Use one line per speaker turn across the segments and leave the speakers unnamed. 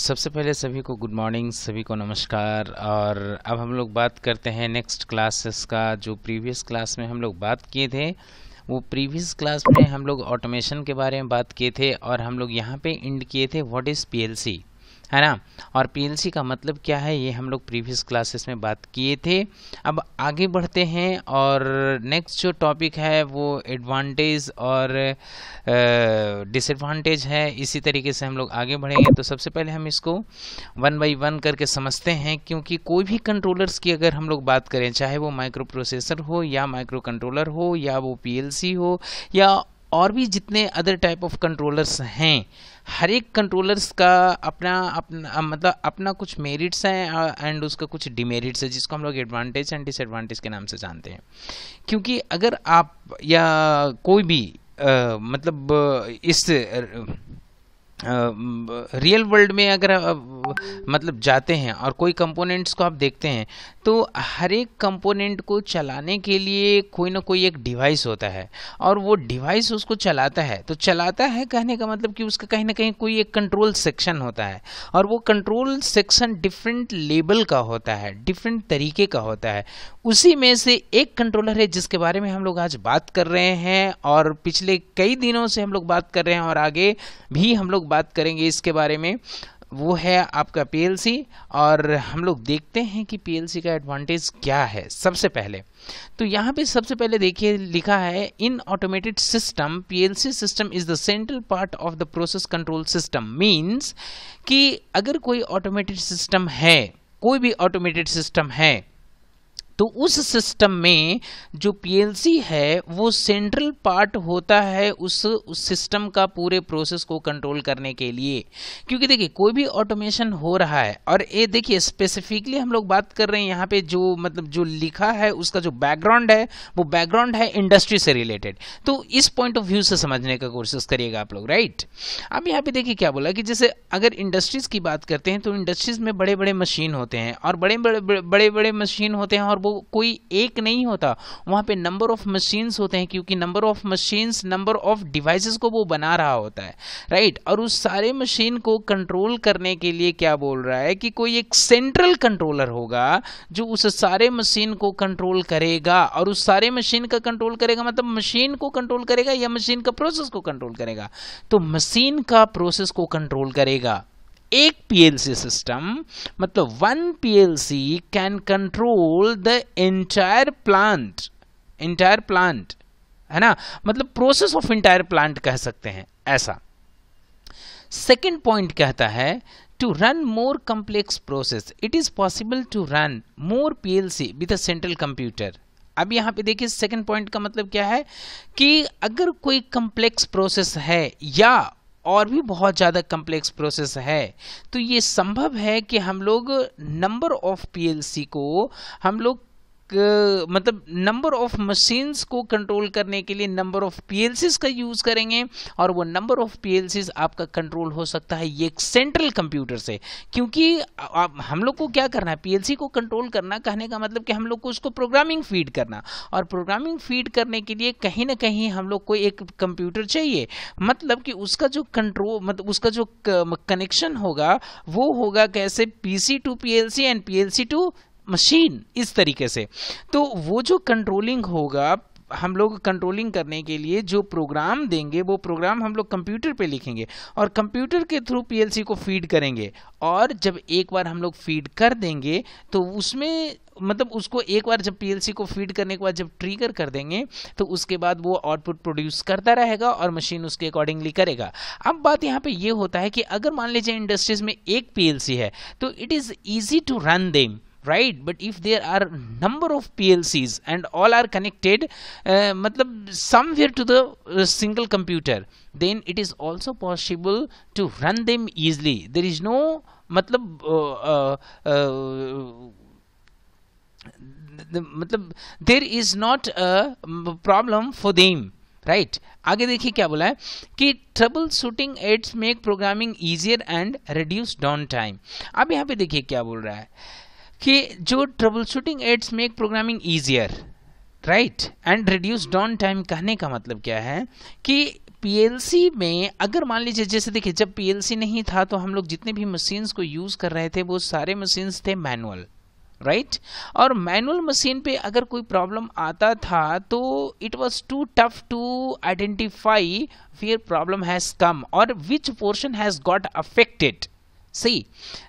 सबसे पहले सभी को गुड मॉर्निंग सभी को नमस्कार और अब हम लोग बात करते हैं नेक्स्ट क्लासेस का जो प्रीवियस क्लास में हम लोग बात किए थे वो प्रीवियस क्लास में हम लोग ऑटोमेशन के बारे में बात किए थे और हम लोग यहाँ पे इंड किए थे व्हाट इज़ पीएलसी है ना और पीएलसी का मतलब क्या है ये हम लोग प्रीवियस क्लासेस में बात किए थे अब आगे बढ़ते हैं और नेक्स्ट जो टॉपिक है वो एडवांटेज और डिसएडवांटेज है इसी तरीके से हम लोग आगे बढ़ेंगे तो सबसे पहले हम इसको वन बाई वन करके समझते हैं क्योंकि कोई भी कंट्रोलर्स की अगर हम लोग बात करें चाहे वो माइक्रो प्रोसेसर हो या माइक्रो कंट्रोलर हो या वो पी हो या और भी जितने अदर टाइप ऑफ कंट्रोलर्स हैं हर एक कंट्रोलर्स का अपना अपना मतलब अपना कुछ मेरिट्स हैं एंड उसका कुछ डिमेरिट्स है जिसको हम लोग एडवांटेज एंड डिसएडवांटेज के नाम से जानते हैं क्योंकि अगर आप या कोई भी आ, मतलब इस रियल uh, वर्ल्ड में अगर uh, मतलब जाते हैं और कोई कंपोनेंट्स को आप देखते हैं तो हर एक कंपोनेंट को चलाने के लिए कोई ना कोई एक डिवाइस होता है और वो डिवाइस उसको चलाता है तो चलाता है कहने का मतलब कि उसका कहीं ना कहीं कोई एक कंट्रोल सेक्शन होता है और वो कंट्रोल सेक्शन डिफरेंट लेबल का होता है डिफरेंट तरीके का होता है उसी में से एक कंट्रोलर है जिसके बारे में हम लोग आज बात कर रहे हैं और पिछले कई दिनों से हम लोग बात कर रहे हैं और आगे भी हम लोग बात करेंगे इसके बारे में वो है आपका पीएलसी और हम लोग देखते हैं कि पीएलसी का एडवांटेज क्या है सबसे पहले तो यहाँ पे सबसे पहले देखिए लिखा है in automated system PLC system is the central part of the process control system means कि अगर कोई ऑटोमेटेड सिस्टम है कोई भी ऑटोमेटेड सिस्टम है तो उस सिस्टम में जो पीएलसी है वो सेंट्रल पार्ट होता है उस उस सिस्टम का पूरे प्रोसेस को कंट्रोल करने के लिए क्योंकि देखिए कोई भी ऑटोमेशन हो रहा है और ये देखिए स्पेसिफिकली हम लोग बात कर रहे हैं यहाँ पे जो मतलब जो लिखा है उसका जो बैकग्राउंड है वो बैकग्राउंड है इंडस्ट्री से रिलेटेड तो इस पॉइंट ऑफ व्यू से समझने का कोशिश करिएगा आप लोग राइट अब यहाँ पे देखिए क्या बोला कि जैसे अगर इंडस्ट्रीज की बात करते हैं तो इंडस्ट्रीज में बड़े बड़े मशीन होते हैं और बड़े बड़े बड़े बड़े मशीन होते हैं और वो कोई एक नहीं होता वहाँ पे नंबर ऑफ मशीन्स होते हैं क्योंकि number of machines number of devices को वो बना रहा होता है राइट और उस सारे मशीन को कंट्रोल करने के लिए क्या बोल रहा है कि कोई एक सेंट्रल कंट्रोलर होगा जो उस सारे मशीन को कंट्रोल करेगा और उस सारे मशीन का कंट्रोल करेगा मतलब मशीन को कंट्रोल करेगा या मशीन का प्रोसेस को कंट्रोल करेगा तो मशीन का प्रोसेस को कंट्रोल करेगा एक पीएलसी सिस्टम मतलब one PLC can control the entire plant entire plant है ना मतलब प्रोसेस ऑफ एंटायर प्लांट कह सकते हैं ऐसा सेकेंड पॉइंट कहता है to run more complex process it is possible to run more PLC with a central computer अब यहां पे देखिए सेकंड पॉइंट का मतलब क्या है कि अगर कोई कंप्लेक्स प्रोसेस है या और भी बहुत ज़्यादा कम्प्लेक्स प्रोसेस है तो ये संभव है कि हम लोग नंबर ऑफ पीएलसी को हम लोग मतलब नंबर ऑफ मशीन्स को कंट्रोल करने के लिए नंबर ऑफ पी का यूज करेंगे और वो नंबर ऑफ पी आपका कंट्रोल हो सकता है ये सेंट्रल कंप्यूटर से क्योंकि आप हम लोग को क्या करना है पी को कंट्रोल करना कहने का मतलब कि हम लोग को उसको प्रोग्रामिंग फीड करना और प्रोग्रामिंग फीड करने के लिए कहीं ना कहीं हम लोग को एक कंप्यूटर चाहिए मतलब कि उसका जो कंट्रोल मतलब उसका जो कनेक्शन होगा वो होगा कैसे PC to P and P to machine इस तरीके से तो वो जो कंट्रोलिंग होगा हम लोग कंट्रोलिंग करने के लिए जो प्रोग्राम देंगे वो प्रोग्राम हम लोग कंप्यूटर पे लिखेंगे और कंप्यूटर के थ्रू पीएलसी को फीड करेंगे और जब एक बार हम लोग फीड कर देंगे तो उसमें मतलब उसको एक बार जब पीएलसी को फीड करने के बाद जब ट्रिगर कर देंगे तो उसके बाद वो आउटपुट प्रोड्यूस करता रहेगा और मशीन उसके अकॉर्डिंगली करेगा अब बात यहाँ पे ये यह होता है कि अगर मान लीजिए इंडस्ट्रीज में एक पीएलसी है तो it is easy to run them right but if there are number of P L Cs and all are connected मतलब somewhere to the single computer then it is also possible to run them easily there is no मतलब मतलब there is not a problem for them right आगे देखिए क्या बोला है कि troubleshooting aids make programming easier and reduce downtime अब यहाँ पे देखिए क्या बोल रहा है कि जो troubleshooting aids make programming easier right and reduce downtime कहने का मतलब क्या है कि पीएलसी में अगर मान लीजिए जैसे देखिए जब पीएलसी नहीं था तो हम लोग जितने भी मशीन्स को यूज़ कर रहे थे वो सारे मशीन्स थे मैनुअल राइट right? और मैनुअल मशीन पे अगर कोई प्रॉब्लम आता था तो it was too tough to identify fear problem has come और which portion has got affected सही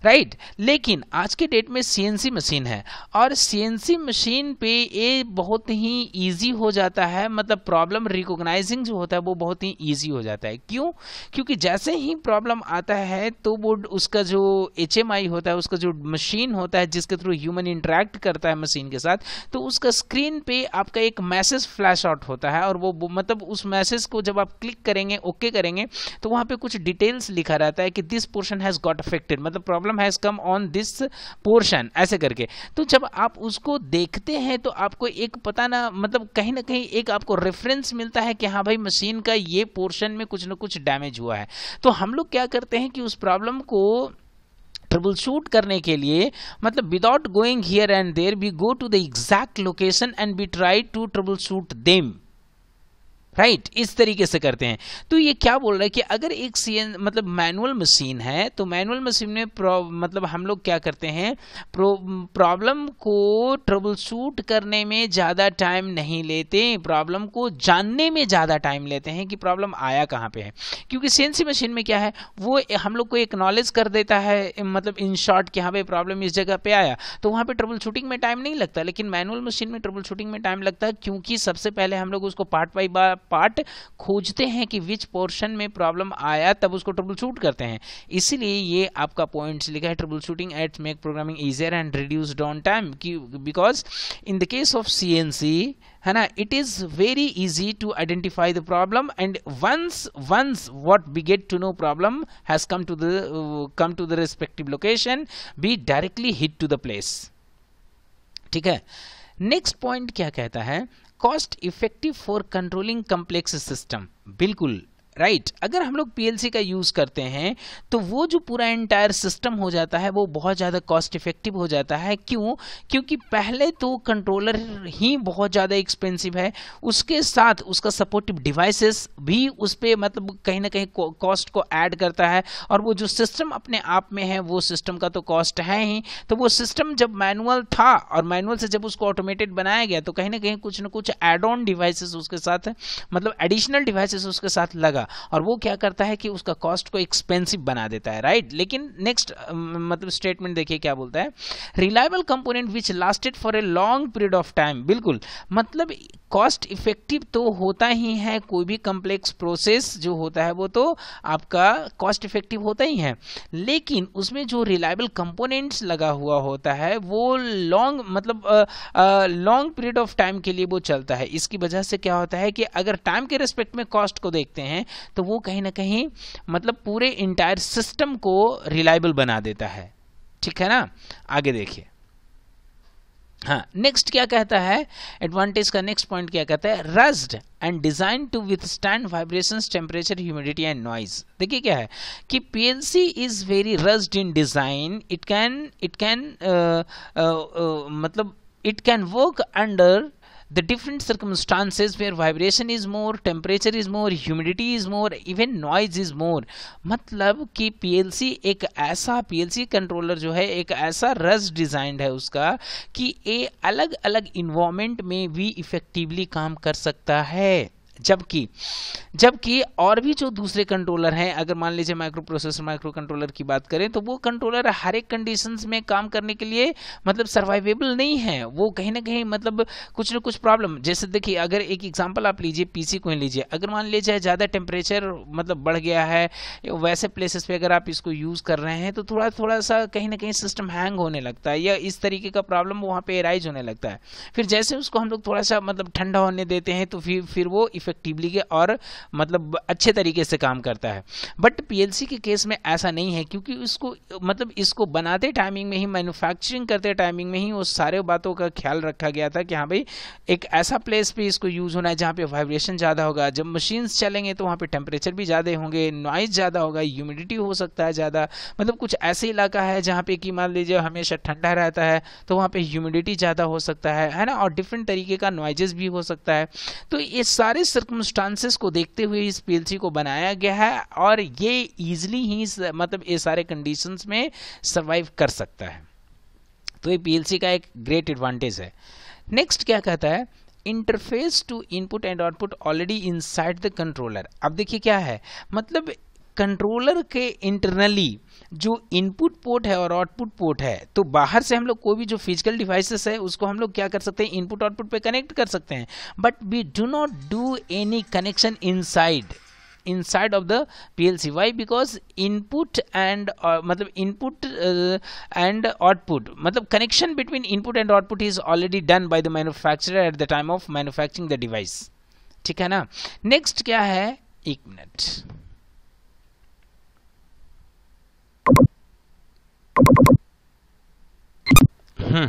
राइट लेकिन आज के डेट में सीएनसी मशीन है और सीएनसी मशीन पे ये बहुत ही इजी हो जाता है मतलब प्रॉब्लम रिकॉग्नाइजिंग जो होता है वो बहुत ही इजी हो जाता है क्यों क्योंकि जैसे ही प्रॉब्लम आता है तो वो उसका जो एच होता है उसका जो मशीन होता है जिसके थ्रू ह्यूमन इंटरेक्ट करता है मशीन के साथ तो उसका स्क्रीन पे आपका एक मैसेज फ्लैश आउट होता है और वो, मतलब उस मैसेज को जब आप क्लिक करेंगे ओके okay करेंगे तो वहाँ पर कुछ डिटेल्स लिखा रहता है कि this portion has got affected मतलब problem has come on this portion ऐसे करके तो जब आप उसको देखते हैं तो आपको एक पता ना मतलब कहीं ना कहीं एक आपको रेफरेंस मिलता है कि हाँ भाई मशीन का ये पोर्शन में कुछ ना कुछ डैमेज हुआ है तो हम लोग क्या करते हैं कि उस प्रॉब्लम को ट्रबल शूट करने के लिए मतलब without going here and there we go to the exact location and we try to troubleshoot them right right, इस तरीके से करते हैं तो ये क्या बोल रहा है कि अगर एक सी मतलब मैनुअल मशीन है तो मैनुअल मशीन में मतलब हम लोग क्या करते हैं प्रॉब्लम को ट्रबल शूट करने में ज़्यादा टाइम नहीं लेते प्रॉब्लम को जानने में ज़्यादा टाइम लेते हैं कि प्रॉब्लम आया कहाँ पे है क्योंकि सी मशीन में क्या है वो हम लोग को एक नॉलेज कर देता है मतलब इन शॉर्ट कि हाँ भाई प्रॉब्लम इस जगह पर आया तो वहाँ पर ट्रबल शूटिंग में टाइम नहीं लगता लेकिन मैनुअल मशीन में ट्रबल शूटिंग में टाइम लगता है क्योंकि सबसे पहले हम लोग उसको पार्ट बाई पार्ट खोजते हैं कि विच पोर्शन में प्रॉब्लम आया तब उसको ट्रबल शूट करते हैं इसीलिए ये आपका पॉइंट्स लिखा है troubleshooting aids make programming easier and reduce downtime because in the case of C N C है ना it is very easy to identify the problem and once once what we get to know problem has come to the come to the respective location be directly hit to the place ठीक है next point क्या कहता है cost effective for controlling complex system बिल्कुल right right. अगर हम लोग PLC का यूज़ करते हैं तो वो जो पूरा एंटायर सिस्टम हो जाता है वो बहुत ज़्यादा कॉस्ट इफेक्टिव हो जाता है क्यों क्योंकि पहले तो कंट्रोलर ही बहुत ज़्यादा एक्सपेंसिव है उसके साथ उसका सपोर्टिव डिवाइसेस भी उस पर मतलब कहीं ना कहीं कॉस्ट को ऐड करता है और वो जो सिस्टम अपने आप में है वो सिस्टम का तो कॉस्ट है ही तो वो सिस्टम जब मैनुअल था और मैनुअल से जब उसको ऑटोमेटेड बनाया गया तो कहीं ना कहीं कुछ ना कुछ एड ऑन डिवाइसेस उसके साथ मतलब एडिशनल डिवाइसेस उसके साथ लगा का और वो क्या करता है कि उसका कॉस्ट को एक्सपेंसिव बना देता है राइट right? लेकिन नेक्स्ट मतलब स्टेटमेंट देखिए क्या बोलता है reliable component which lasted for a long period of time बिल्कुल मतलब कॉस्ट इफेक्टिव तो होता ही है कोई भी कंप्लेक्स प्रोसेस जो होता है वो तो आपका कॉस्ट इफेक्टिव होता ही है लेकिन उसमें जो रिलायबल कंपोनेंट्स लगा हुआ होता है वो लॉन्ग मतलब लॉन्ग पीरियड ऑफ टाइम के लिए वो चलता है इसकी वजह से क्या होता है कि अगर टाइम के रिस्पेक्ट में कॉस्ट को देखते हैं तो वो कहीं ना कहीं मतलब पूरे इंटायर सिस्टम को रिलायबल बना देता है ठीक है ना आगे देखिए हाँ नेक्स्ट क्या कहता है एडवांटेज का नेक्स्ट पॉइंट क्या कहता है rugged and design to withstand vibration temperature humidity and noise देखिए क्या है कि PLC is very rugged in design it can it can मतलब it can work under the different circumstances where vibration is more temperature is more humidity is more even noise is more matlab ki plc ek aisa plc controller jo hai ek aisa रस designed hai uska ki a alag alag environment mein भी effectively kaam kar sakta hai जबकि जबकि और भी जो दूसरे controller हैं अगर मान लीजिए माइक्रो प्रोसेसर माइक्रो कंट्रोलर की बात करें तो वो कंट्रोलर हर एक कंडीशंस में काम करने के लिए मतलब सर्वाइवेबल नहीं है वो कहीं ना कहीं मतलब कुछ ना कुछ प्रॉब्लम जैसे देखिए अगर एक एग्जाम्पल आप लीजिए पीसी को लीजिए अगर मान लीजिए ज़्यादा टेम्परेचर मतलब बढ़ गया है वैसे प्लेसेस पर अगर आप इसको यूज़ कर रहे हैं तो थोड़ा थोड़ा सा कहीं ना कहीं सिस्टम हैंग होने लगता है या इस तरीके का प्रॉब्लम वहाँ पर एराइज होने लगता है फिर जैसे उसको हम लोग थोड़ा सा मतलब ठंडा होने देते हैं तो फिर फिर वो इफेक्टिवली और मतलब अच्छे तरीके से काम करता है बट पीएलसी के केस में ऐसा नहीं है क्योंकि इसको मतलब इसको बनाते टाइमिंग में ही मैन्युफैक्चरिंग करते टाइमिंग में ही उस सारे बातों का ख्याल रखा गया था कि हाँ भाई एक ऐसा प्लेस पे इसको यूज़ होना है जहाँ पे वाइब्रेशन ज़्यादा होगा जब मशीन्स चलेंगे तो वहाँ पे टेम्परेचर भी ज़्यादा होंगे नॉइज़ ज़्यादा होगा ह्यूमिडिटी हो सकता है ज़्यादा मतलब कुछ ऐसे इलाका है जहाँ पे कि मान लीजिए हमेशा ठंडा रहता है तो वहाँ पर ह्यूमिडिटी ज़्यादा हो सकता है है ना और डिफरेंट तरीके का नॉइजेस भी हो सकता है तो ये सारे सर्कमस्टांसिस को देखते हुए इस पीएलसी को बनाया गया है और ये ईजिली ही मतलब ये सारे कंडीशंस में सर्वाइव कर सकता है तो ये पीएलसी का एक ग्रेट एडवांटेज है नेक्स्ट क्या कहता है interface to input and output already inside the controller अब देखिए क्या है मतलब कंट्रोलर के इंटरनली जो इनपुट पोर्ट है और आउटपुट पोर्ट है तो बाहर से हम लोग कोई भी जो फिजिकल डिवाइसेस है उसको हम लोग क्या कर सकते हैं इनपुट आउटपुट पे कनेक्ट कर सकते हैं but we do not do any connection inside inside of the P L C why because input and मतलब इनपुट एंड आउटपुट मतलब connection between input and output is already done by the manufacturer at the time of manufacturing the device ठीक है ना next क्या है एक minute हम्म।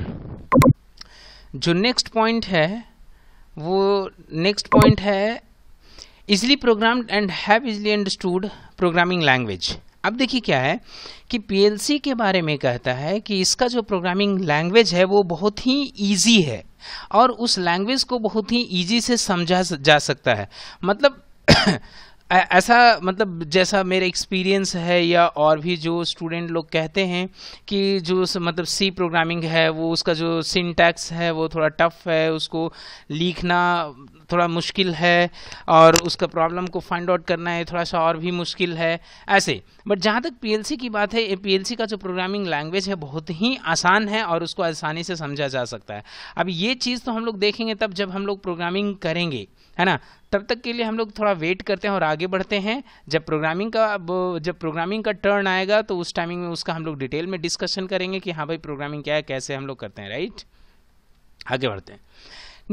जो next point है वो नेक्स्ट पॉइंट है easily program and have easily understood programming language अब देखिए क्या है कि पीएलसी के बारे में कहता है कि इसका जो प्रोग्रामिंग लैंग्वेज है वो बहुत ही इजी है और उस लैंग्वेज को बहुत ही इजी से समझा जा सकता है मतलब ऐसा मतलब जैसा मेरा एक्सपीरियंस है या और भी जो स्टूडेंट लोग कहते हैं कि जो मतलब सी प्रोग्रामिंग है वो उसका जो सिंटैक्स है वो थोड़ा टफ है उसको लिखना थोड़ा मुश्किल है और उसका प्रॉब्लम को फाइंड आउट करना है थोड़ा सा और भी मुश्किल है ऐसे बट जहाँ तक पीएलसी की बात है पीएलसी का जो प्रोग्रामिंग लैंग्वेज है बहुत ही आसान है और उसको आसानी से समझा जा सकता है अब ये चीज़ तो हम लोग देखेंगे तब जब हम लोग प्रोग्रामिंग करेंगे है ना तब तक के लिए हम लोग थोड़ा वेट करते हैं और आगे बढ़ते हैं जब प्रोग्रामिंग का जब प्रोग्रामिंग का टर्न आएगा तो उस टाइमिंग में उसका हम लोग डिटेल में डिस्कशन करेंगे कि हाँ भाई प्रोग्रामिंग क्या है कैसे हम लोग करते हैं राइट आगे बढ़ते हैं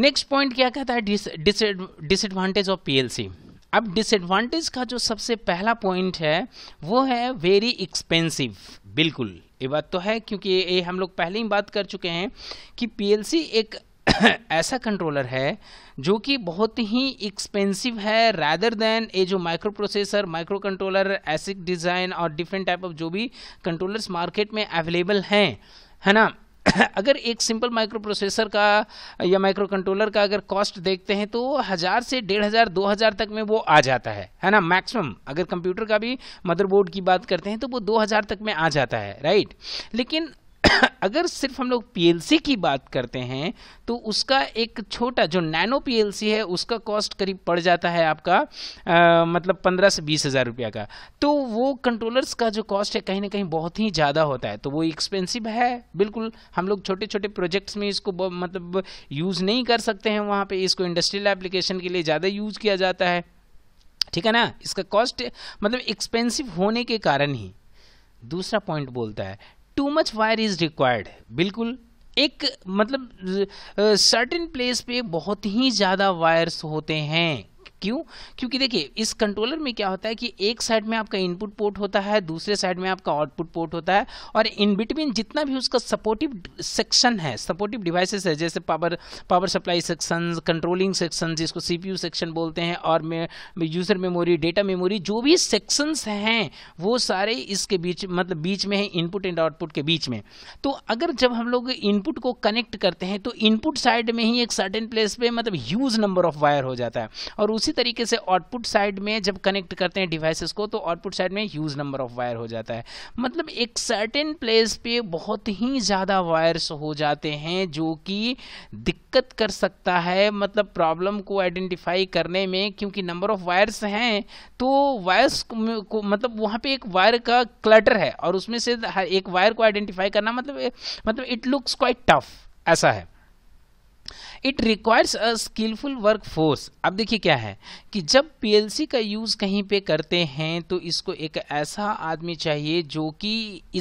नेक्स्ट पॉइंट क्या कहता है डिसएडवांटेज ऑफ सी अब डिसएडवांटेज का जो सबसे पहला पॉइंट है वो है वेरी एक्सपेंसिव बिल्कुल ये बात तो है क्योंकि ये हम लोग पहले ही बात कर चुके हैं कि पीएलसी एक ऐसा कंट्रोलर है जो कि बहुत ही एक्सपेंसिव है रैदर देन ये जो microprocessor microcontroller ASIC design और डिफरेंट टाइप ऑफ जो भी कंट्रोलर्स मार्केट में अवेलेबल हैं है ना अगर एक सिंपल माइक्रो प्रोसेसर का या माइक्रो कंट्रोलर का अगर कॉस्ट देखते हैं तो हज़ार से डेढ़ हज़ार दो हज़ार तक में वो आ जाता है है ना मैक्सिमम अगर कंप्यूटर का भी मदरबोर्ड की बात करते हैं तो वो दो हज़ार तक में आ जाता है राइट लेकिन अगर सिर्फ हम लोग पीएलसी की बात करते हैं तो उसका एक छोटा जो नैनो पीएलसी है उसका कॉस्ट करीब पड़ जाता है आपका आ, मतलब पंद्रह से बीस हज़ार रुपया का तो वो कंट्रोलर्स का जो कॉस्ट है कहीं ना कहीं बहुत ही ज़्यादा होता है तो वो एक्सपेंसिव है बिल्कुल हम लोग छोटे छोटे प्रोजेक्ट्स में इसको मतलब यूज़ नहीं कर सकते हैं वहाँ पर इसको इंडस्ट्रियल एप्लीकेशन के लिए ज़्यादा यूज़ किया जाता है ठीक है ना इसका कॉस्ट मतलब एक्सपेंसिव होने के कारण ही दूसरा पॉइंट बोलता है too much wire is required बिल्कुल एक मतलब सर्टेन प्लेस पे बहुत ही ज़्यादा वायर्स होते हैं क्यों क्योंकि देखिए इस कंट्रोलर में क्या होता है कि एक साइड में आपका इनपुट पोर्ट होता है दूसरे साइड में आपका आउटपुट पोर्ट होता है और इन बिटवीन जितना भी उसका सपोर्टिव सेक्शन है सपोर्टिव डिवाइसेस है जैसे power power supply section controlling section जिसको सीपीयू सेक्शन बोलते हैं और यूज़र मेमोरी डेटा मेमोरी जो भी सेक्शंस हैं वो सारे इसके बीच मतलब बीच में है इनपुट एंड आउटपुट के बीच में तो अगर जब हम लोग इनपुट को कनेक्ट करते हैं तो इनपुट साइड में ही एक सर्टेन प्लेस पे मतलब ह्यूज नंबर ऑफ वायर हो जाता है और उसी तरीके से आउटपुट साइड में जब कनेक्ट करते हैं डिवाइसेस को तो आउटपुट साइड में ह्यूज नंबर ऑफ वायर हो जाता है मतलब एक सर्टेन प्लेस पे बहुत ही ज़्यादा वायर्स हो जाते हैं जो कि दिक्कत कर सकता है मतलब प्रॉब्लम को आइडेंटिफाई करने में क्योंकि नंबर ऑफ वायर्स हैं तो वायर्स को मतलब वहाँ पे एक वायर का क्लटर है और उसमें से एक वायर को आइडेंटिफाई करना मतलब मतलब इट लुक्स क्वाइट टफ ऐसा है it requires a skillful workforce अब देखिए क्या है कि जब पीएलसी का यूज़ कहीं पे करते हैं तो इसको एक ऐसा आदमी चाहिए जो कि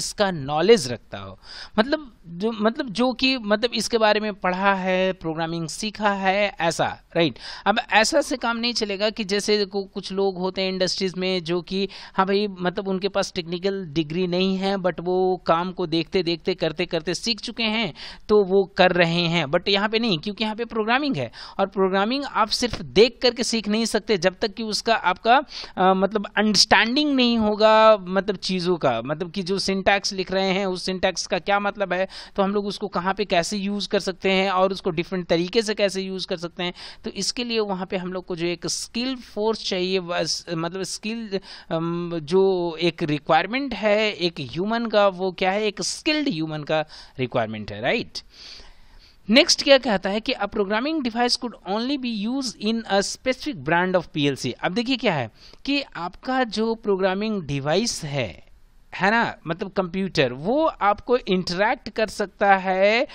इसका नॉलेज रखता हो मतलब जो मतलब जो कि मतलब इसके बारे में पढ़ा है प्रोग्रामिंग सीखा है ऐसा राइट अब ऐसा से काम नहीं चलेगा कि जैसे कुछ लोग होते हैं इंडस्ट्रीज़ में जो कि हाँ भाई मतलब उनके पास टेक्निकल डिग्री नहीं है बट वो काम को देखते देखते करते करते सीख चुके हैं तो वो कर रहे हैं बट यहाँ पे नहीं क्योंकि यहाँ पे प्रोग्रामिंग है और प्रोग्रामिंग आप सिर्फ देख करके सीख नहीं सकते जब तक कि उसका आपका आ, मतलब अंडरस्टैंडिंग नहीं होगा मतलब चीज़ों का मतलब कि जो सिंटैक्स लिख रहे हैं उस सिंटैक्स का क्या मतलब है तो हम लोग उसको कहाँ पे कैसे यूज़ कर सकते हैं और उसको डिफरेंट तरीके से कैसे यूज़ कर सकते हैं तो इसके लिए वहाँ पे हम लोग को जो एक स्किल फोर्स चाहिए मतलब स्किल जो एक रिक्वायरमेंट है एक ह्यूमन का वो क्या है एक स्किल्ड ह्यूमन का रिक्वायरमेंट है राइट नेक्स्ट क्या कहता है कि a programming device could only be use in a specific brand of PLC अब देखिए क्या है कि आपका जो प्रोग्रामिंग डिवाइस है है ना मतलब कंप्यूटर वो आपको इंटरैक्ट कर सकता है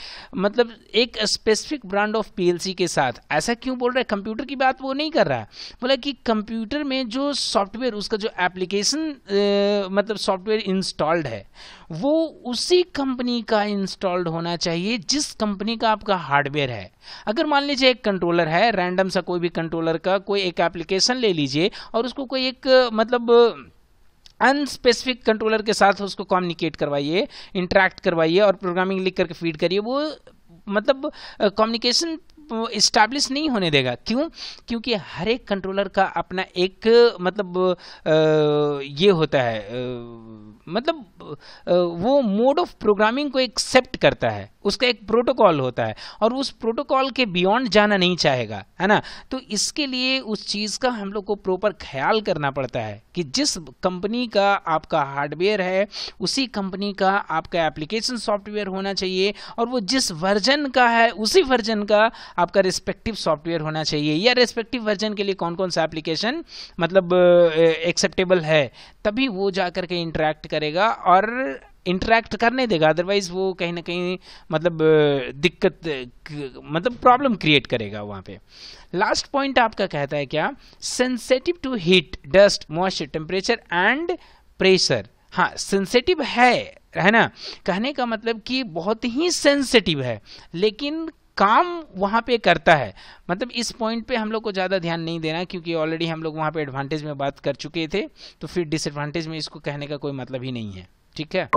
मतलब एक स्पेसिफिक ब्रांड ऑफ पीएलसी के साथ ऐसा क्यों बोल रहा है कंप्यूटर की बात वो नहीं कर रहा है बोला कि कंप्यूटर में जो सॉफ्टवेयर उसका जो एप्लीकेशन मतलब सॉफ्टवेयर इंस्टॉल्ड है वो उसी कंपनी का इंस्टॉल्ड होना चाहिए जिस कंपनी का आपका हार्डवेयर है अगर मान लीजिए एक कंट्रोलर है रैंडम सा कोई भी कंट्रोलर का कोई एक एप्लीकेशन ले लीजिए और उसको कोई एक मतलब अनस्पेसिफिक कंट्रोलर के साथ उसको कम्युनिकेट करवाइए इंटरेक्ट करवाइए और प्रोग्रामिंग लिख करके फीड करिए वो मतलब कम्युनिकेशन इस्टेब्लिश नहीं होने देगा क्यों क्योंकि हर एक कंट्रोलर का अपना एक मतलब आ, ये होता है आ, मतलब वो मोड ऑफ प्रोग्रामिंग को एक्सेप्ट करता है उसका एक प्रोटोकॉल होता है और उस प्रोटोकॉल के बियॉन्ड जाना नहीं चाहेगा है ना तो इसके लिए उस चीज़ का हम लोग को प्रॉपर ख्याल करना पड़ता है कि जिस कंपनी का आपका हार्डवेयर है उसी कंपनी का आपका एप्लीकेशन सॉफ्टवेयर होना चाहिए और वो जिस वर्जन का है उसी वर्जन का आपका रिस्पेक्टिव सॉफ्टवेयर होना चाहिए या रिस्पेक्टिव वर्जन के लिए कौन कौन सा एप्लीकेशन मतलब एक्सेप्टेबल है तभी वो जा करके इंटरेक्ट कर करेगा और इंटरेक्ट करने देगा अदरवाइज वो कहीं ना कहीं मतलब दिक्कत मतलब प्रॉब्लम क्रिएट करेगा वहाँ पे लास्ट पॉइंट आपका कहता है क्या sensitive to heat dust moisture temperature and pressure हाँ सेंसेटिव है है ना कहने का मतलब कि बहुत ही सेंसेटिव है लेकिन काम वहाँ पे करता है मतलब इस पॉइंट पे हम लोग को ज़्यादा ध्यान नहीं देना क्योंकि ऑलरेडी हम लोग वहाँ पे एडवांटेज में बात कर चुके थे तो फिर डिसएडवांटेज में इसको कहने का कोई मतलब ही नहीं है ठीक है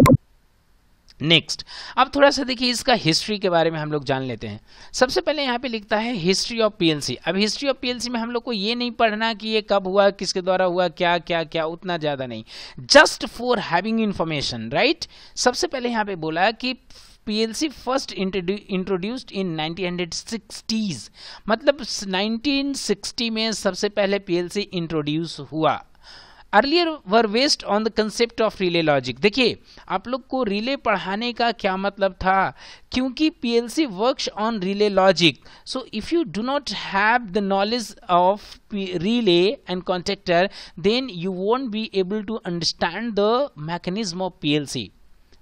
नेक्स्ट अब थोड़ा सा देखिए इसका हिस्ट्री के बारे में हम लोग जान लेते हैं सबसे पहले यहाँ पे लिखता है हिस्ट्री ऑफ पीएलसी अब हिस्ट्री ऑफ पीएलसी में हम लोग को ये नहीं पढ़ना कि ये कब हुआ किसके द्वारा हुआ क्या क्या क्या उतना ज़्यादा नहीं just for having information right सबसे पहले यहाँ पे बोला कि PLC first introduced in 1960s मतलब 1960 में सबसे पहले PLC इंट्रोड्यूस हुआ earlier were based on the concept of relay logic देखिए आप लोग को रिले पढ़ाने का क्या मतलब था क्योंकि L C work on relay logic so if you do not have the knowledge of relay and contactor then you won't be able to understand the mechanism of P L C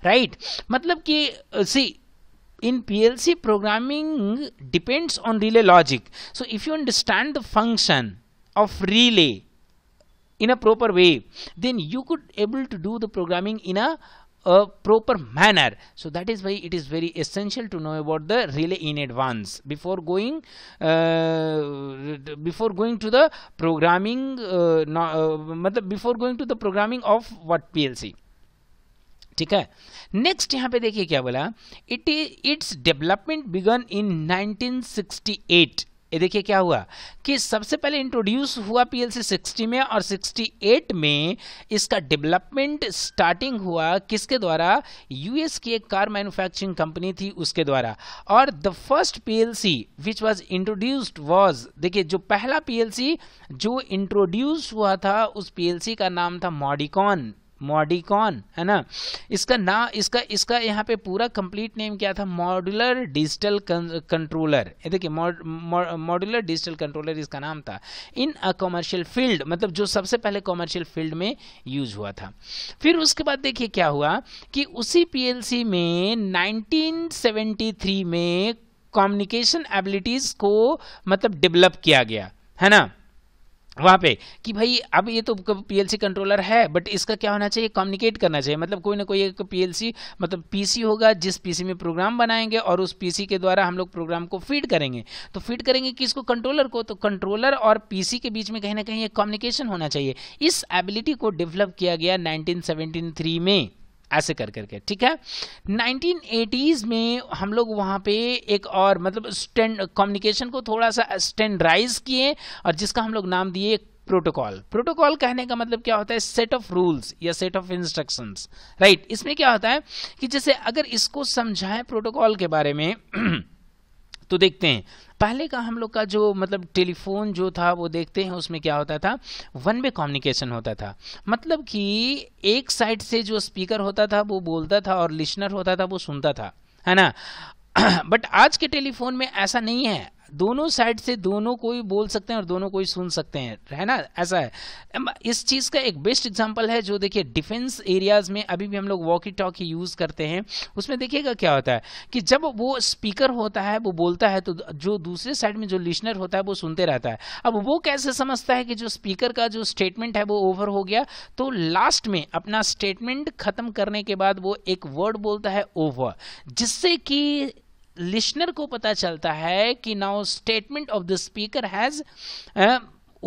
Right. मतलब कि uh, see in PLC programming depends on relay logic. So if you understand the function of relay in a proper way, then you could able to do the programming in a, a proper manner. So that is why it is very essential to know about the relay in advance before going uh, before going to the programming uh, no, uh, before going to the programming of what PLC. ठीक है next यहाँ पे देखिए क्या बोला it its development began in 1968 ये देखिए क्या हुआ कि सबसे पहले इंट्रोड्यूस हुआ पीएलसी 60 में और 68 में इसका डेवलपमेंट स्टार्टिंग हुआ किसके द्वारा यूएस की एक कार मैन्युफैक्चरिंग कंपनी थी उसके द्वारा और the first PLC which was introduced was देखिए जो पहला पीएलसी जो इंट्रोड्यूस हुआ था उस पीएलसी का नाम था मॉडिकॉन मॉडिकॉन है ना इसका ना इसका इसका यहाँ पे पूरा कंप्लीट नेम क्या था मॉड्यूलर डिजिटल कंट्रोलर ये देखिए मॉड्यूलर डिजिटल कंट्रोलर इसका नाम था इन अ कॉमर्शियल फील्ड मतलब जो सबसे पहले कॉमर्शियल फील्ड में यूज हुआ था फिर उसके बाद देखिए क्या हुआ कि उसी पीएलसी में 1973 में कम्युनिकेशन एबिलिटीज़ को मतलब डेवलप किया गया है ना वहाँ पे कि भाई अब ये तो पीएलसी कंट्रोलर है बट इसका क्या होना चाहिए कम्युनिकेट करना चाहिए मतलब कोई ना कोई एक पीएलसी मतलब पीसी होगा जिस पीसी में प्रोग्राम बनाएंगे और उस पीसी के द्वारा हम लोग प्रोग्राम को फीड करेंगे तो फीड करेंगे किसको कंट्रोलर को तो कंट्रोलर और पीसी के बीच में कहीं ना कहीं एक कम्युनिकेशन होना चाहिए इस एबिलिटी को डेवलप किया गया नाइनटीन में ऐसे कर करके ठीक है 1980s में हम लोग वहाँ पे एक और मतलब स्टैंड कम्युनिकेशन को थोड़ा सा स्टैंडराइज किए और जिसका हम लोग नाम दिए प्रोटोकॉल प्रोटोकॉल कहने का मतलब क्या होता है सेट ऑफ रूल्स या सेट ऑफ इंस्ट्रक्शंस राइट इसमें क्या होता है कि जैसे अगर इसको समझाएं प्रोटोकॉल के बारे में तो देखते हैं पहले का हम लोग का जो मतलब टेलीफोन जो था वो देखते हैं उसमें क्या होता था वन वे कम्युनिकेशन होता था मतलब कि एक साइड से जो स्पीकर होता था वो बोलता था और लिसनर होता था वो सुनता था है ना बट आज के टेलीफोन में ऐसा नहीं है दोनों साइड से दोनों कोई बोल सकते हैं और दोनों कोई सुन सकते हैं है ना ऐसा है इस चीज़ का एक बेस्ट एग्जाम्पल है जो देखिए डिफेंस एरियाज में अभी भी हम लोग वॉकी टॉकी यूज़ करते हैं उसमें देखिएगा क्या होता है कि जब वो स्पीकर होता है वो बोलता है तो जो दूसरे साइड में जो लिसनर होता है वो सुनते रहता है अब वो कैसे समझता है कि जो स्पीकर का जो स्टेटमेंट है वो ओवर हो गया तो लास्ट में अपना स्टेटमेंट खत्म करने के बाद वो एक वर्ड बोलता है ओवर जिससे कि लिशनर को पता चलता है कि now statement of the speaker has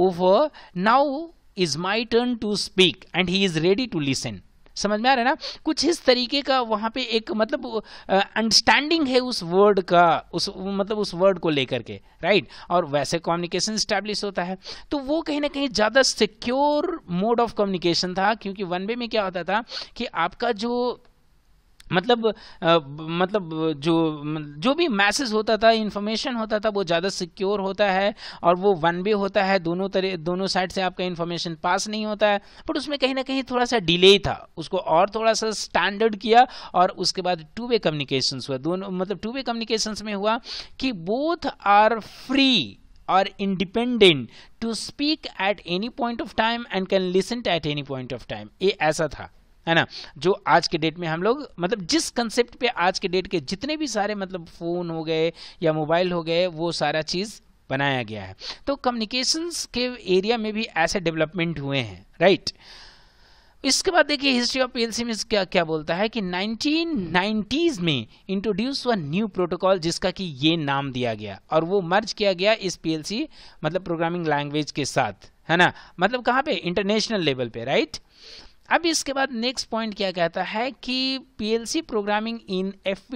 over now is my turn to speak and he is ready to listen समझ में आ रहा है ना कुछ इस तरीके का वहां पे एक मतलब अंडरस्टैंडिंग uh, है उस वर्ड का उस मतलब उस वर्ड को लेकर के राइट और वैसे कम्युनिकेशन स्टैब्लिश होता है तो वो कहीं ना कहीं ज़्यादा सिक्योर मोड ऑफ कम्युनिकेशन था क्योंकि वन वे में क्या होता था कि आपका जो मतलब आ, मतलब जो जो भी मैसेज होता था इन्फॉर्मेशन होता था वो ज़्यादा सिक्योर होता है और वो वन वे होता है दोनों तरह दोनों साइड से आपका इन्फॉर्मेशन पास नहीं होता है बट उसमें कहीं ना कहीं थोड़ा सा डिले था उसको और थोड़ा सा स्टैंडर्ड किया और उसके बाद टू वे कम्युनिकेशन हुआ दोनों मतलब टू वे कम्युनिकेशन में हुआ कि both are free are independent to speak at any point of time and can listen at any point of time ये ऐसा था है ना जो आज के डेट में हम लोग मतलब जिस कंसेप्ट पे आज के डेट के जितने भी सारे मतलब फ़ोन हो गए या मोबाइल हो गए वो सारा चीज़ बनाया गया है तो कम्युनिकेशंस के एरिया में भी ऐसे डेवलपमेंट हुए हैं राइट इसके बाद देखिए हिस्ट्री ऑफ पीएलसी में क्या क्या बोलता है कि 1990s में इंट्रोड्यूस हुआ न्यू प्रोटोकॉल जिसका कि ये नाम दिया गया और वो मर्ज किया गया इस पीएलसी मतलब प्रोग्रामिंग लैंग्वेज के साथ है ना मतलब कहाँ पे इंटरनेशनल लेवल पे राइट right? अब इसके बाद नेक्स्ट पॉइंट क्या कहता है कि PLC programming in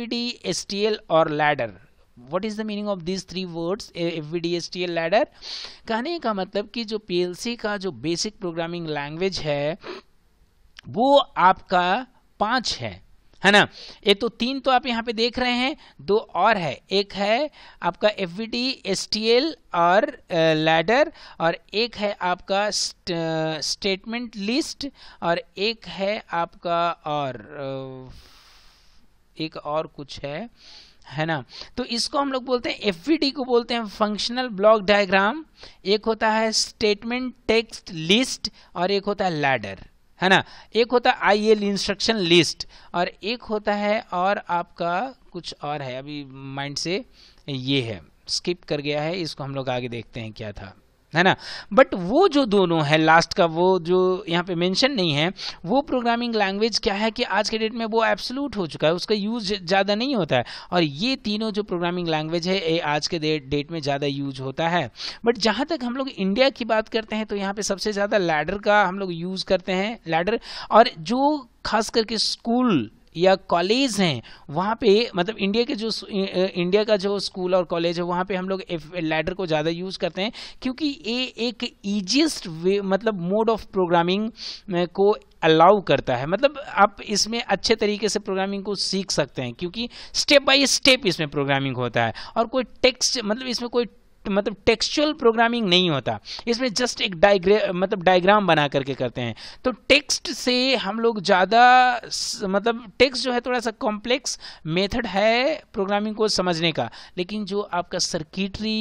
T STL और ladder what is the meaning of this three words F V D S T L ladder कहने का मतलब कि जो पीएलसी का जो बेसिक प्रोग्रामिंग लैंग्वेज है वो आपका पांच है है ना ये तो तीन तो आप यहाँ पे देख रहे हैं दो और है एक है आपका F V D S T L और लैडर और एक है आपका स्टेटमेंट लिस्ट और एक है आपका और एक और कुछ है है ना तो इसको हम लोग बोलते हैं एफ को बोलते हैं फंक्शनल ब्लॉक डायग्राम एक होता है स्टेटमेंट टेक्स्ट लिस्ट और एक होता है लैडर है ना एक होता है आई एल इंस्ट्रक्शन लिस्ट और एक होता है और आपका कुछ और है अभी माइंड से ये है स्किप कर गया है इसको हम लोग आगे देखते हैं क्या था है ना बट वो जो दोनों है लास्ट का वो जो यहाँ पे मेंशन नहीं है वो प्रोग्रामिंग लैंग्वेज क्या है कि आज के डेट में वो एब्सोलूट हो चुका है उसका यूज ज़्यादा नहीं होता है और ये तीनों जो प्रोग्रामिंग लैंग्वेज है ये आज के डेट में ज़्यादा यूज होता है बट जहाँ तक हम लोग इंडिया की बात करते हैं तो यहाँ पर सबसे ज़्यादा लैडर का हम लोग यूज़ करते हैं लैडर और जो खास करके स्कूल या कॉलेज हैं वहाँ पे मतलब इंडिया के जो इंडिया का जो स्कूल और कॉलेज है वहाँ पे हम लोग लैडर को ज़्यादा यूज़ करते हैं क्योंकि ये एक ईजिएस्ट वे मतलब मोड ऑफ प्रोग्रामिंग को अलाउ करता है मतलब आप इसमें अच्छे तरीके से प्रोग्रामिंग को सीख सकते हैं क्योंकि स्टेप बाय स्टेप इसमें प्रोग्रामिंग होता है और कोई टेक्स्ट मतलब इसमें कोई मतलब टेक्सचुअल प्रोग्रामिंग नहीं होता इसमें जस्ट एक डायग्रे मतलब डायग्राम बना करके करते हैं तो टेक्स्ट से हम लोग ज़्यादा मतलब टेक्स्ट जो है थोड़ा सा कॉम्प्लेक्स मेथड है प्रोग्रामिंग को समझने का लेकिन जो आपका सर्किटरी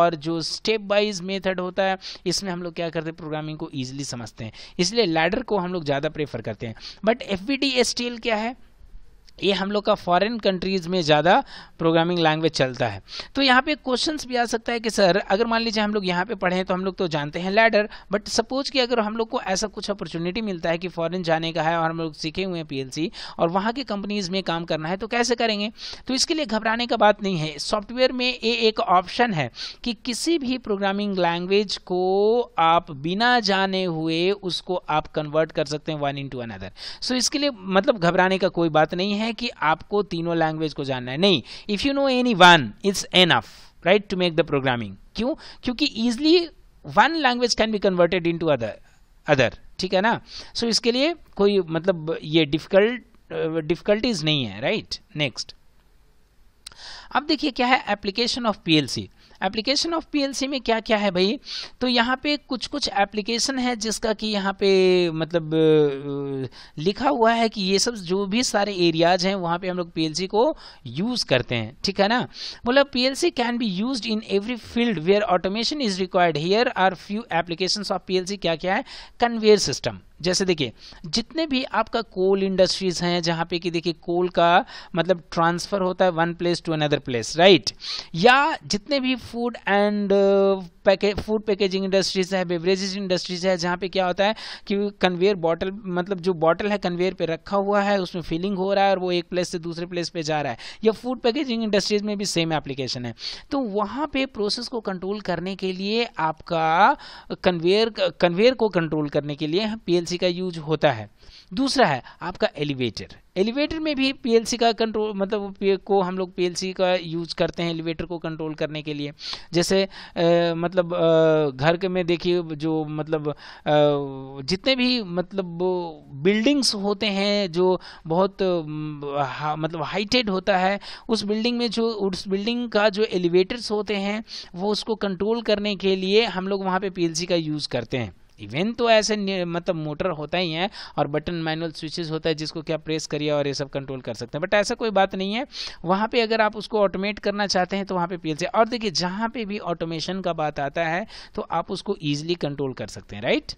और जो स्टेप वाइज मेथड होता है इसमें हम लोग क्या करते हैं प्रोग्रामिंग को ईजिली समझते हैं इसलिए लैडर को हम लोग ज़्यादा प्रेफर करते हैं बट एफ बी क्या है ये हम लोग का फॉरेन कंट्रीज़ में ज़्यादा प्रोग्रामिंग लैंग्वेज चलता है तो यहाँ पे क्वेश्चन भी आ सकता है कि सर अगर मान लीजिए हम लोग यहाँ पे पढ़ें तो हम लोग तो जानते हैं लैडर बट सपोज कि अगर हम लोग को ऐसा कुछ अपॉर्चुनिटी मिलता है कि फॉरन जाने का है और हम लोग सीखे हुए हैं पी और वहाँ के कंपनीज़ में काम करना है तो कैसे करेंगे तो इसके लिए घबराने का बात नहीं है सॉफ्टवेयर में ये एक ऑप्शन है कि किसी भी प्रोग्रामिंग लैंग्वेज को आप बिना जाने हुए उसको आप कन्वर्ट कर सकते हैं वन इंटू अनदर सो इसके लिए मतलब घबराने का कोई बात नहीं है है कि आपको तीनों लैंग्वेज को जानना है नहीं if you know any one it's enough right to make the programming क्यों क्योंकि easily one language can be converted into other other ठीक है ना सो so, इसके लिए कोई मतलब ये डिफिकल्ट डिफिकल्टीज uh, नहीं है राइट नेक्स्ट अब देखिए क्या है application of PLC application of PLC में क्या क्या है भाई तो यहाँ पे कुछ कुछ एप्लीकेशन है जिसका कि यहाँ पे मतलब लिखा हुआ है कि ये सब जो भी सारे एरियाज हैं वहाँ पे हम लोग पीएलसी को यूज़ करते हैं ठीक है ना बोला PLC can be use in every field where automation is required here are few application of PLC क्या क्या है कन्वेयर सिस्टम जैसे देखिए जितने भी आपका कोल इंडस्ट्रीज हैं जहाँ पे कि देखिए कोल का मतलब ट्रांसफर होता है one place to another place right या जितने भी फूड एंड पैके फूड पैकेजिंग इंडस्ट्रीज है बेवरेज इंडस्ट्रीज है जहाँ पे क्या होता है कि कन्वेयर बॉटल मतलब जो बॉटल है कन्वेयर पे रखा हुआ है उसमें फिलिंग हो रहा है और वो एक प्लेस से दूसरे प्लेस पे जा रहा है या फूड पैकेजिंग इंडस्ट्रीज में भी सेम एप्लीकेशन है तो वहाँ पे प्रोसेस को कंट्रोल करने के लिए आपका कन्वेयर कन्वेयर को कंट्रोल करने के लिए पी पीएलसी का यूज होता है दूसरा है आपका एलिवेटर एलिवेटर में भी पीएलसी का कंट्रोल मतलब को हम लोग पीएलसी का यूज करते हैं एलिवेटर को कंट्रोल करने के लिए जैसे आ, मतलब आ, घर के में देखिए जो मतलब आ, जितने भी मतलब बिल्डिंग्स होते हैं जो बहुत हा, मतलब हाइटेड होता है उस बिल्डिंग में जो उस बिल्डिंग का जो एलिवेटर्स होते हैं वो उसको कंट्रोल करने के लिए हम लोग वहाँ पे पी का यूज़ करते हैं इवेंट तो ऐसे मतलब मोटर होता ही है और बटन मैनुअल स्विचेस होता है जिसको क्या प्रेस करिए और ये सब कंट्रोल कर सकते हैं बट ऐसा कोई बात नहीं है वहाँ पे अगर आप उसको ऑटोमेट करना चाहते हैं तो वहाँ पे पीएलसी और देखिए जहाँ पे भी ऑटोमेशन का बात आता है तो आप उसको ईजिली कंट्रोल कर सकते हैं राइट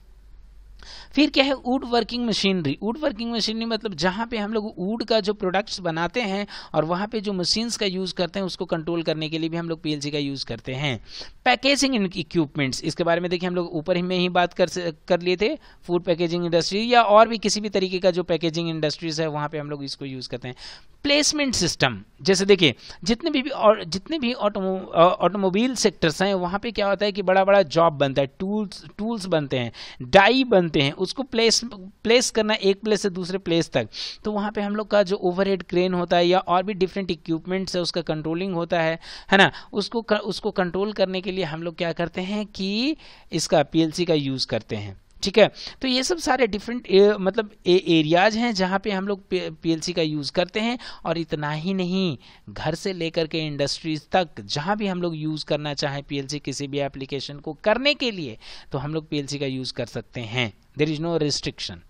फिर क्या है wood working machinery wood working machinery मतलब जहाँ पे हम लोग वुड का जो प्रोडक्ट्स बनाते हैं और वहाँ पे जो मशीन्स का यूज़ करते हैं उसको कंट्रोल करने के लिए भी हम लोग पी का यूज़ करते हैं पैकेजिंग इन इक्विपमेंट्स इसके बारे में देखिए हम लोग ऊपर ही में ही बात कर कर लिए थे फूड पैकेजिंग इंडस्ट्री या और भी किसी भी तरीके का जो पैकेजिंग इंडस्ट्रीज है वहाँ पर हम लोग इसको यूज़ करते हैं प्लेसमेंट सिस्टम जैसे देखिए जितने भी भी और जितने भी ऑटोमोबाइल सेक्टर्स हैं वहाँ पे क्या होता है कि बड़ा बड़ा जॉब बनता है टूल्स टूल्स बनते हैं डाई बनते होते हैं उसको प्लेस प्लेस करना एक प्लेस से दूसरे प्लेस तक तो वहाँ पे हम लोग का जो ओवरहेड क्रेन होता है या और भी डिफरेंट इक्विपमेंट्स है उसका कंट्रोलिंग होता है है ना उसको कर, उसको कंट्रोल करने के लिए हम लोग क्या करते हैं कि इसका पीएलसी का यूज़ करते हैं ठीक है तो ये सब सारे डिफरेंट मतलब ए, एरियाज हैं जहाँ पे हम लोग पीएलसी का यूज़ करते हैं और इतना ही नहीं घर से लेकर के इंडस्ट्रीज तक जहाँ भी हम लोग यूज़ करना चाहें पीएलसी किसी भी एप्लीकेशन को करने के लिए तो हम लोग पीएलसी का यूज़ कर सकते हैं there is no restriction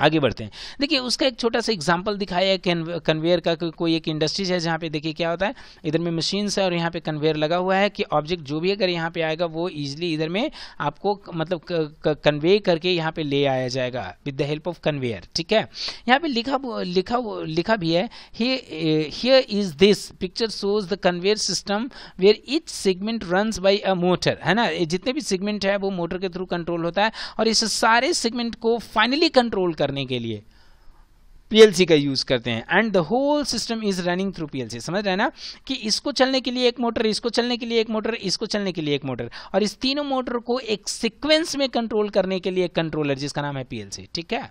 आगे बढ़ते हैं देखिए उसका एक छोटा सा एग्जाम्पल दिखाया है कन्वेयर का कोई एक इंडस्ट्रीज है जहाँ पे देखिए क्या होता है इधर में मशीन्स है और यहाँ पे कन्वेयर लगा हुआ है कि ऑब्जेक्ट जो भी अगर यहाँ पे आएगा वो ईजिली इधर में आपको मतलब कन्वे करके यहाँ पे ले आया जाएगा with the help of conveyor ठीक है यहाँ पे लिखा लिखा लिखा भी है here is this picture shows the conveyor system where each segment run by a motor है ना जितने भी सेगमेंट है वो मोटर के थ्रू कंट्रोल होता है और इस सारे सेगमेंट को फाइनली कंट्रोल करने के लिए पीएलसी का यूज करते हैं and the whole system is running through PLC समझ रहे हैं ना कि इसको चलने के लिए एक मोटर इसको चलने के लिए एक मोटर इसको चलने के लिए एक मोटर और इस तीनों मोटर को एक सिक्वेंस में कंट्रोल करने के लिए एक कंट्रोलर जिसका नाम है पीएलसी ठीक है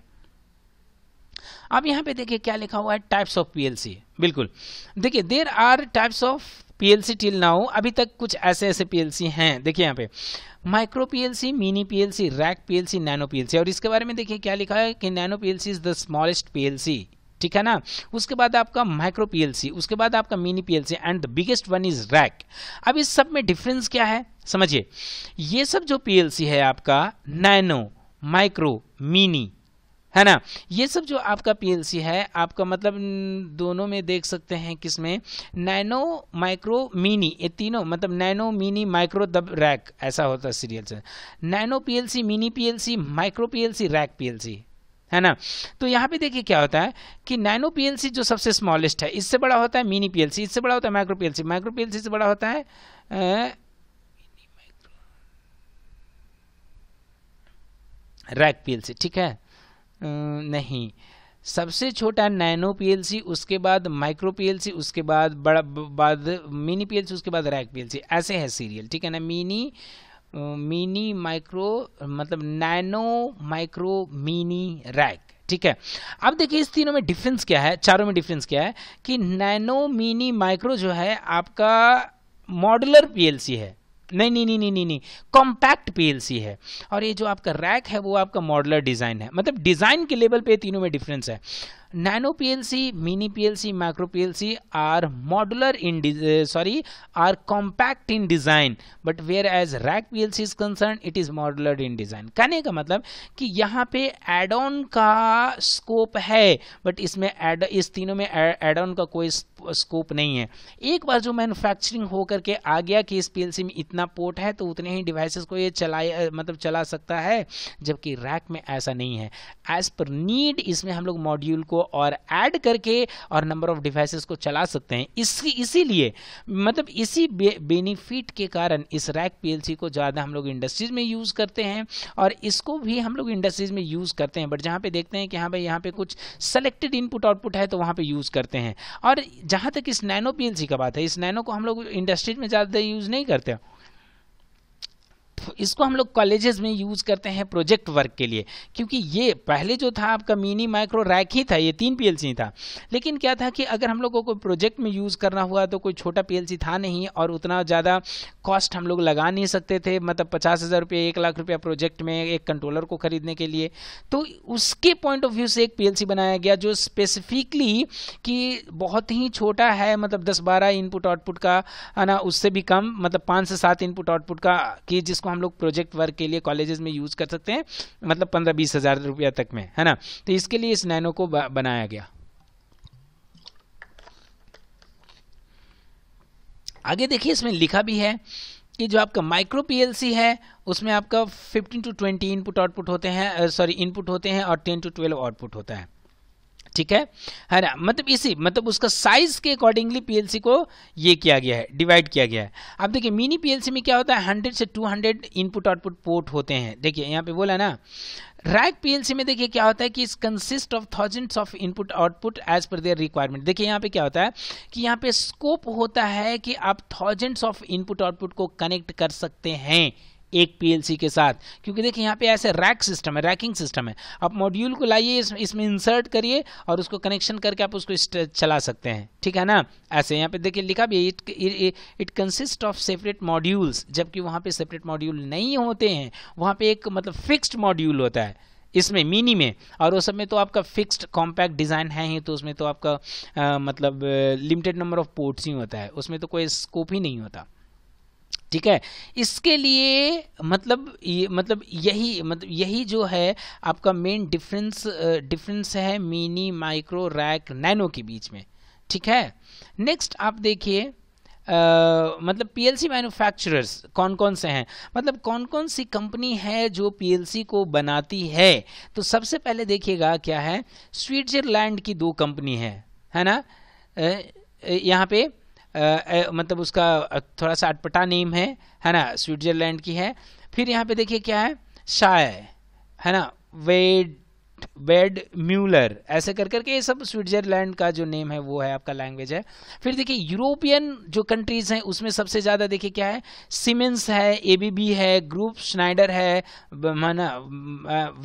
अब यहां पे देखिए क्या लिखा हुआ है टाइप्स ऑफ पीएलसी बिल्कुल देखिए there are types of PLC till now अभी तक कुछ ऐसे ऐसे पीएलसी हैं देखिए यहाँ पे micro PLC mini PLC rack PLC nano PLC और इसके बारे में देखिए क्या लिखा है कि nano PLC is the smallest PLC ठीक है ना उसके बाद आपका माइक्रो पीएलसी उसके बाद आपका mini PLC and the biggest one is rack अब इस सब में डिफरेंस क्या है समझिए ये सब जो पीएलसी है आपका नैनो माइक्रो मिनी है ना ये सब जो आपका पीएलसी है आपका मतलब दोनों में देख सकते हैं किसमें नैनो माइक्रो मिनी ये तीनों मतलब नैनो मिनी माइक्रो दब रैक ऐसा होता है सीरियल से nano PLC mini PLC micro PLC rack PLC है ना तो यहाँ पे देखिए क्या होता है कि नैनो पीएलसी जो सबसे स्मॉलेस्ट है इससे बड़ा होता है मिनी पीएलसी इससे बड़ा होता है माइक्रो पीएलसी माइक्रो पीएलसी से बड़ा होता है रैक पीएलसी ठीक है नहीं सबसे छोटा नैनो पीएलसी उसके बाद माइक्रो पीएलसी उसके बाद बड़ा बाद मिनी पीएलसी उसके बाद रैक पीएलसी ऐसे है सीरियल ठीक है ना मिनी मिनी माइक्रो मतलब नैनो माइक्रो मिनी रैक ठीक है अब देखिए इस तीनों में डिफरेंस क्या है चारों में डिफरेंस क्या है कि नैनो मिनी माइक्रो जो है आपका मॉडुलर पीएलसी है नहीं नहीं नहीं नहीं नहीं नहीं कॉम्पैक्ट पीएलसी है और ये जो आपका रैक है वो आपका मॉडलर डिज़ाइन है मतलब डिज़ाइन के लेवल पे तीनों में डिफरेंस है nano PLC mini PLC macro PLC are modular in sorry are compact in design but where as rack PLC is concern it is modular in design कहने का मतलब कि यहाँ पे एड ऑन का स्कोप है बट इसमें एड इस तीनों में एड ऑन का कोई स्कोप नहीं है एक बार जो मैन्युफैक्चरिंग होकर के आ गया कि इस पीएलसी में इतना पोर्ट है तो उतने ही डिवाइसेस को ये चलाए मतलब चला सकता है जबकि रैक में ऐसा नहीं है एज पर नीड इसमें हम लोग मॉड्यूल को और ऐड करके और नंबर ऑफ डिवाइसेस को चला सकते हैं इसी इसीलिए मतलब इसी बे, बेनिफिट के कारण इस रैक पीएलसी को ज़्यादा हम लोग इंडस्ट्रीज़ में यूज़ करते हैं और इसको भी हम लोग इंडस्ट्रीज़ में यूज़ करते हैं बट जहाँ पर देखते हैं कि हाँ भाई यहाँ पर कुछ सेलेक्टेड इनपुट आउटपुट है तो वहाँ पर यूज़ करते हैं और जहाँ तक इस नैनो पीएलसी का बात है इस नैनो को हम लोग इंडस्ट्रीज में ज़्यादा यूज़ नहीं करते हैं इसको हम लोग कॉलेजेस में यूज़ करते हैं प्रोजेक्ट वर्क के लिए क्योंकि ये पहले जो था आपका मिनी माइक्रो रैक ही था ये तीन पीएलसी था लेकिन क्या था कि अगर हम लोगों को प्रोजेक्ट में यूज़ करना हुआ तो कोई छोटा पीएलसी था नहीं और उतना ज़्यादा कॉस्ट हम लोग लगा नहीं सकते थे मतलब पचास हज़ार रुपये एक लाख रुपया प्रोजेक्ट में एक कंट्रोलर को खरीदने के लिए तो उसके पॉइंट ऑफ व्यू से एक पीएलसी बनाया गया जो स्पेसिफिकली कि बहुत ही छोटा है मतलब दस बारह इनपुट आउटपुट का है ना उससे भी कम मतलब पाँच से सात इनपुट आउटपुट का कि जिसको हम लोग प्रोजेक्ट वर्क के लिए कॉलेजेस में यूज़ कर सकते हैं मतलब पंद्रह बीस हज़ार रुपया तक में है ना तो इसके लिए इस नैनो को बनाया गया आगे देखिए इसमें लिखा भी है कि जो आपका माइक्रो पीएलसी है उसमें आपका 15 टू 20 इनपुट आउटपुट होते हैं सॉरी इनपुट होते हैं और 10 टू 12 आउटपुट होता है ठीक है है ना मतलब इसी मतलब उसका साइज के अकॉर्डिंगली पीएलसी को ये किया गया है डिवाइड किया गया है अब देखिए मिनी पीएलसी में क्या होता है हंड्रेड से two hundred input output port होते हैं देखिए यहाँ पे बोला ना रैक पीएलसी में देखिए क्या होता है कि इस consist of thousands of input output as per their requirement देखिए यहाँ पे क्या होता है कि यहाँ पे स्कोप होता है कि आप थाउजेंड्स ऑफ इनपुट आउटपुट को कनेक्ट कर सकते हैं एक पीएलसी के साथ क्योंकि देखिए यहाँ पे ऐसे रैक सिस्टम है रैकिंग सिस्टम है आप मॉड्यूल को लाइए इस, इसमें इंसर्ट करिए और उसको कनेक्शन करके आप उसको चला सकते हैं ठीक है ना ऐसे यहाँ पे देखिए लिखा भी it it consist of separate modules जबकि वहाँ पे सेपरेट मॉड्यूल नहीं होते हैं वहाँ पे एक मतलब फिक्स्ड मॉड्यूल होता है इसमें मिनी में और वो सब में तो आपका फिक्स्ड कॉम्पैक्ट डिज़ाइन है ही तो उसमें तो आपका आ, मतलब लिमिटेड नंबर ऑफ पोर्ट्स ही होता है उसमें तो कोई स्कोप ही नहीं होता ठीक है इसके लिए मतलब ये मतलब यही मतलब यही जो है आपका मेन डिफरेंस डिफरेंस है मिनी माइक्रो रैक नैनो के बीच में ठीक है नेक्स्ट आप देखिए Uh, मतलब पीएलसी मैन्युफैक्चरर्स कौन कौन से हैं मतलब कौन कौन सी कंपनी है जो पीएलसी को बनाती है तो सबसे पहले देखिएगा क्या है स्विट्जरलैंड की दो कंपनी है है ना यहाँ पे आ, मतलब उसका थोड़ा सा अटपटा नेम है है ना स्विट्जरलैंड की है फिर यहाँ पे देखिए क्या है शाय है ना वेड वेड म्यूलर ऐसे कर करके ये सब स्विट्जरलैंड का जो नेम है वो है आपका लैंग्वेज है फिर देखिए यूरोपियन जो कंट्रीज हैं उसमें सबसे ज़्यादा देखिए क्या है सिमेंस है एबीबी है ग्रुप स्नाइडर है माना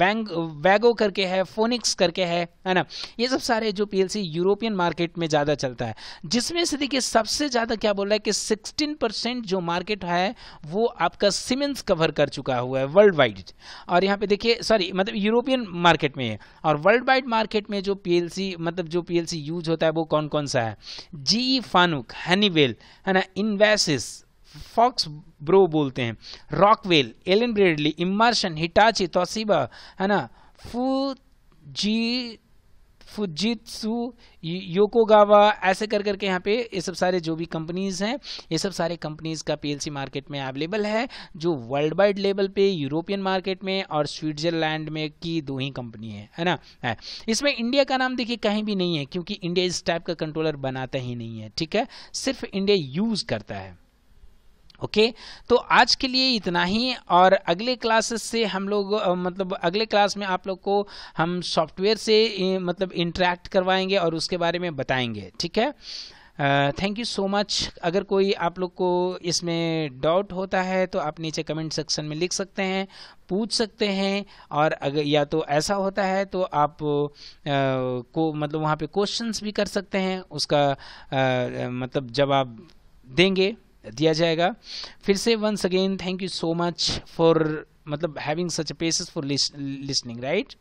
वैंग वैगो करके है फोनिक्स करके है है ना ये सब सारे जो पी यूरोपियन मार्केट में ज़्यादा चलता है जिसमें से देखिए सबसे ज़्यादा क्या बोल रहा है कि सिक्सटीन जो मार्केट है वो आपका सीमेंस कवर कर चुका हुआ है वर्ल्ड वाइड और यहाँ पे देखिए सॉरी मतलब यूरोपियन मार्केट में में और वर्ल्ड वाइड मार्केट में जो पीएलसी मतलब जो पीएलसी यूज होता है वो कौन कौन सा है जी फानुक हनीवेल है ना इन्वेसिस फॉक्स ब्रो बोलते हैं Rockwell Allen Bradley Emerson Hitachi Toshiba है ना फू जी फुजित्सु योकोगावा ऐसे कर करके यहाँ पे ये सब सारे जो भी कंपनीज़ हैं ये सब सारे कंपनीज़ का पीएलसी मार्केट में अवेलेबल है जो वर्ल्ड वाइड लेवल पे यूरोपियन मार्केट में और स्विट्जरलैंड में की दो ही कंपनी है है ना है इसमें इंडिया का नाम देखिए कहीं भी नहीं है क्योंकि इंडिया इस टाइप का कंट्रोलर बनाता ही नहीं है ठीक है सिर्फ इंडिया यूज़ करता है ओके okay, तो आज के लिए इतना ही और अगले क्लासेस से हम लोग मतलब अगले क्लास में आप लोग को हम सॉफ्टवेयर से मतलब इंटरेक्ट करवाएंगे और उसके बारे में बताएंगे ठीक है थैंक यू सो मच अगर कोई आप लोग को इसमें डाउट होता है तो आप नीचे कमेंट सेक्शन में लिख सकते हैं पूछ सकते हैं और अगर या तो ऐसा होता है तो आप आ, को मतलब वहाँ पे क्वेश्चंस भी कर सकते हैं उसका आ, मतलब जवाब देंगे दिया जाएगा फिर से once again thank you so much for मतलब having such a patience for listening right